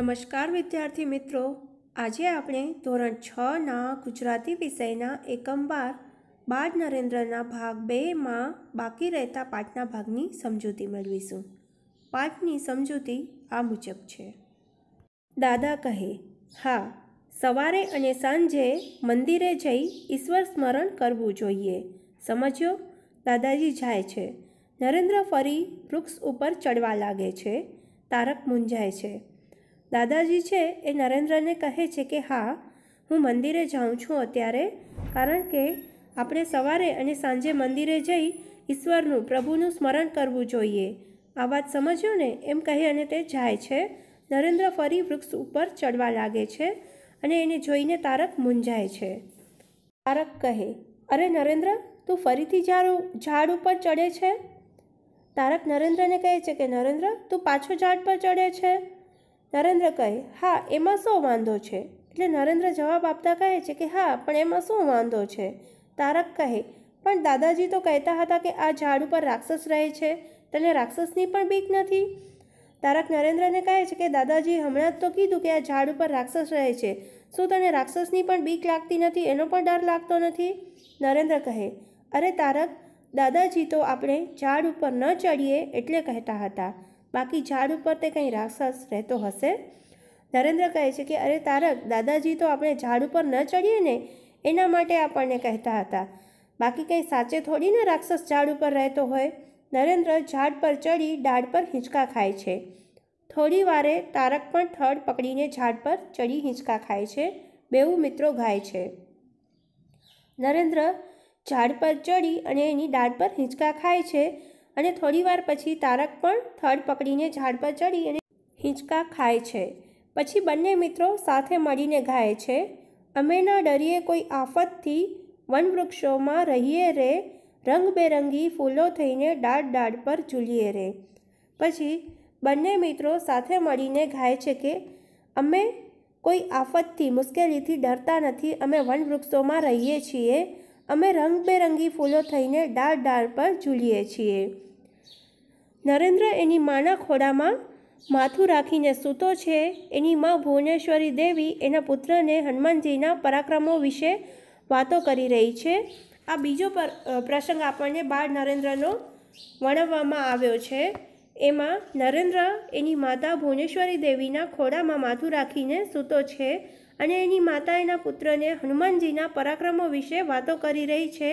નમસ્કાર વિદ્યાર્થી મિત્રો આજે આપણે ધોરણ છના ગુજરાતી વિષયના એકમ બાર બાળ નરેન્દ્રના ભાગ બેમાં બાકી રહેતા પાઠના ભાગની સમજૂતી મેળવીશું પાઠની સમજૂતી આ મુજબ છે દાદા કહે હા સવારે અને સાંજે મંદિરે જઈ ઈશ્વર સ્મરણ કરવું જોઈએ સમજ્યો દાદાજી જાય છે નરેન્દ્ર ફરી વૃક્ષ ઉપર ચડવા લાગે છે તારક મૂંઝાય છે દાદાજી છે એ નરેન્દ્રને કહે છે કે હા હું મંદિરે જાઉં છું અત્યારે કારણ કે આપણે સવારે અને સાંજે મંદિરે જઈ ઈશ્વરનું પ્રભુનું સ્મરણ કરવું જોઈએ આ વાત સમજ્યો ને એમ કહી અને તે જાય છે નરેન્દ્ર ફરી વૃક્ષ ઉપર ચડવા લાગે છે અને એને જોઈને તારક મૂંઝાય છે તારક કહે અરે નરેન્દ્ર તું ફરીથી ઝાડ ઝાડ ઉપર ચડે છે તારક નરેન્દ્રને કહે છે કે નરેન્દ્ર તું પાછો ઝાડ પર ચડે છે નરેન્દ્ર કહે હા એમાં શું વાંધો છે એટલે નરેન્દ્ર જવાબ આપતા કહે છે કે હા પણ એમાં શું વાંધો છે તારક કહે પણ દાદાજી તો કહેતા હતા કે આ ઝાડ ઉપર રાક્ષસ રહે છે તને રાક્ષસની પણ બીક નથી તારક નરેન્દ્રને કહે છે કે દાદાજી હમણાં જ તો કીધું કે આ ઝાડ ઉપર રાક્ષસ રહે છે શું તને રાક્ષસની પણ બીક લાગતી નથી એનો પણ ડર લાગતો નથી નરેન્દ્ર કહે અરે તારક દાદાજી તો આપણે ઝાડ ઉપર ન ચડીએ એટલે કહેતા હતા બાકી ઝાડ ઉપર તે કંઈ રાક્ષસ રહેતો હશે નરેન્દ્ર કહે છે કે અરે તારક દાદાજી તો આપણે ઝાડ ઉપર ન ચડીએ ને એના માટે આપણને કહેતા હતા બાકી કંઈ સાચે થોડી ને રાક્ષસ ઝાડ ઉપર રહેતો હોય નરેન્દ્ર ઝાડ પર ચડી ડાળ પર હિંચકા ખાય છે થોડી વારે તારક પણ થડ પકડીને ઝાડ પર ચડી હિંચકા ખાય છે બેઉ મિત્રો ગાય છે નરેન્દ્ર ઝાડ પર ચડી અને એની ડાળ પર હિંચકા ખાય છે અને થોડીવાર પછી તારક પણ થડ પકડીને ઝાડ પર ચડી અને હિંચકા ખાય છે પછી બંને મિત્રો સાથે મળીને ગાય છે અમેના ના ડરીએ કોઈ આફતથી વનવૃક્ષોમાં રહીએ રે રંગબેરંગી ફૂલો થઈને ડાળ ડાળ પર ઝૂલીએ રે પછી બંને મિત્રો સાથે મળીને ગાય છે કે અમે કોઈ આફતથી મુશ્કેલીથી ડરતા નથી અમે વનવૃક્ષોમાં રહીએ છીએ અમે રંગબેરંગી ફૂલો થઈને ડાળ ડાળ પર ઝૂલીએ છીએ નરેન્દ્ર એની માના ખોડામાં માથું રાખીને સૂતો છે એની મા ભુવનેશ્વરી દેવી એના પુત્રને હનુમાનજીના પરાક્રમો વિશે વાતો કરી રહી છે આ બીજો પ્રસંગ આપણને બાળ નરેન્દ્રનો વર્ણવવામાં આવ્યો છે એમાં નરેન્દ્ર એની માતા ભુવનેશ્વરી દેવીના ખોડામાં માથું રાખીને સૂતો છે અને એની માતા એના પુત્રને હનુમાનજીના પરાક્રમો વિશે વાતો કરી રહી છે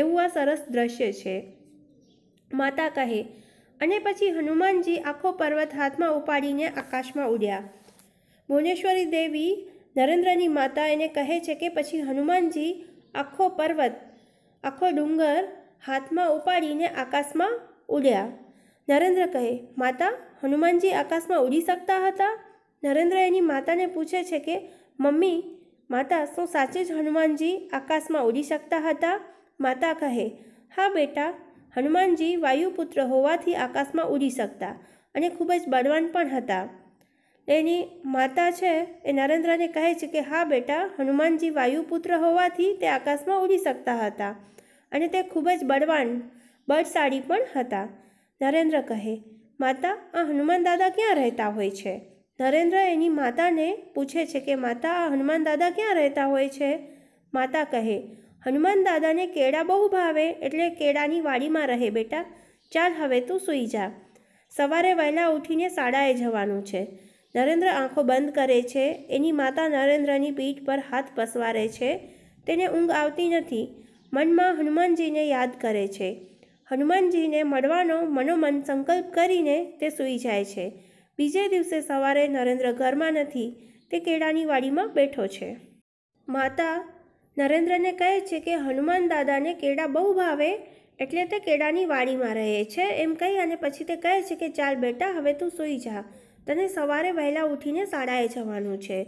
એવું આ સરસ દ્રશ્ય છે માતા કહે અને પછી હનુમાનજી આખો પર્વત હાથમાં ઉપાડીને આકાશમાં ઉડ્યા ભુવનેશ્વરી દેવી નરેન્દ્રની માતા એને કહે છે કે પછી હનુમાનજી આખો પર્વત આખો ડુંગર હાથમાં ઉપાડીને આકાશમાં ઉડ્યા નરેન્દ્ર કહે માતા હનુમાનજી આકાશમાં ઉડી શકતા હતા નરેન્દ્ર એની માતાને પૂછે છે કે મમ્મી માતા શું સાચે જ હનુમાનજી આકાશમાં ઉડી શકતા હતા માતા કહે હા બેટા હનુમાનજી વાયુપુત્ર હોવાથી આકાશમાં ઉડી શકતા અને ખૂબ જ બળવાન પણ હતા એની માતા છે એ નરેન્દ્રને કહે છે કે હા બેટા હનુમાનજી વાયુપુત્ર હોવાથી તે આકાશમાં ઉડી શકતા હતા અને તે ખૂબ જ બળવાન બળશાળી પણ હતા નરેન્દ્ર કહે માતા આ હનુમાન દાદા ક્યાં રહેતા હોય છે નરેન્દ્ર એની માતાને પૂછે છે કે માતા આ હનુમાન દાદા ક્યાં રહેતા હોય છે માતા કહે હનુમાન દાદાને કેળા બહુ ભાવે એટલે કેળાની વાડીમાં રહે બેટા ચાલ હવે તું સૂઈ જા સવારે વહેલા ઉઠીને શાળાએ જવાનું છે નરેન્દ્ર આંખો બંધ કરે છે એની માતા નરેન્દ્રની પીઠ પર હાથ પસવારે છે તેને ઊંઘ આવતી નથી મનમાં હનુમાનજીને યાદ કરે છે હનુમાનજીને મળવાનો મનોમન સંકલ્પ કરીને તે સૂઈ જાય છે બીજે દિવસે સવારે નરેન્દ્ર ઘરમાં નથી તે કેળાની વાડીમાં બેઠો છે માતા નરેન્દ્રને કહે છે કે હનુમાન દાદાને કેળા બહુ ભાવે એટલે તે કેળાની વાડીમાં રહે છે એમ કહી અને પછી તે કહે છે કે ચાલ બેટા હવે તું સૂઈ જા તને સવારે વહેલા ઉઠીને શાળાએ જવાનું છે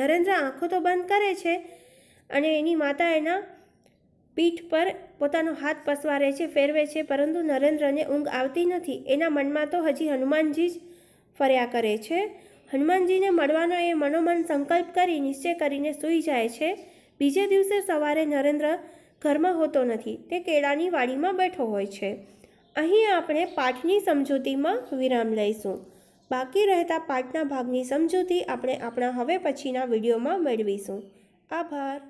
નરેન્દ્ર આંખો તો બંધ કરે છે અને એની માતા એના પીઠ પર પોતાનો હાથ પસવારે છે ફેરવે છે પરંતુ નરેન્દ્રને ઊંઘ આવતી નથી એના મનમાં તો હજી હનુમાનજી જ ફર્યા કરે છે હનુમાનજીને મળવાનો એ મનોમન સંકલ્પ કરી નિશ્ચય કરીને સૂઈ જાય છે બીજે દિવસે સવારે નરેન્દ્ર ઘરમાં હોતો નથી તે કેળાની વાડીમાં બેઠો હોય છે અહીં આપણે પાઠની સમજૂતીમાં વિરામ લઈશું બાકી રહેતા પાઠના ભાગની સમજૂતી આપણે આપણા હવે પછીના વિડીયોમાં મેળવીશું આભાર